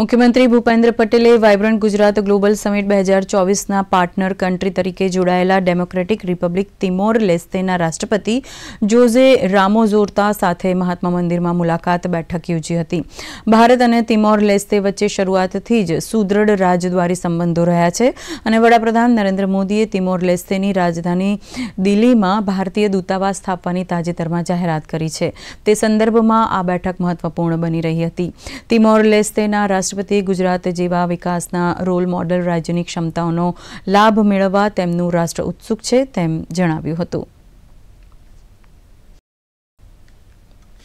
મુખ્યમંત્રી ભૂપેન્દ્ર પટેલે vibrant Gujarat global summit બે હજાર ચોવીસના પાર્ટનર કન્ટ્રી તરીકે જોડાયેલા ડેમોક્રેટિક રિપબ્લિક તિમોર લેસ્તેના રાષ્ટ્રપતિ જોઝે રામોઝોર્તા સાથે મહાત્મા મંદિરમાં મુલાકાત બેઠક યોજી હતી ભારત અને તિમોર લેસ્તે વચ્ચે શરૂઆતથી જ સુદૃઢ રાજદ્વારી સંબંધો રહ્યા છે અને વડાપ્રધાન નરેન્દ્ર મોદીએ તિમોર લેસ્તેની રાજધાની દિલ્હીમાં ભારતીય દૂતાવાસ સ્થાપવાની તાજેતરમાં જાહેરાત કરી છે તે સંદર્ભમાં આ બેઠક મહત્વપૂર્ણ બની રહી હતી તિમોર લેસ્તેના રાષ્ટ્રપતિએ ગુજરાત જેવા વિકાસના રોલ મોડલ રાજ્યની ક્ષમતાઓનો લાભ મેળવવા તેમનું રાષ્ટ્ર ઉત્સુક છે તેમ જણાવ્યું હતું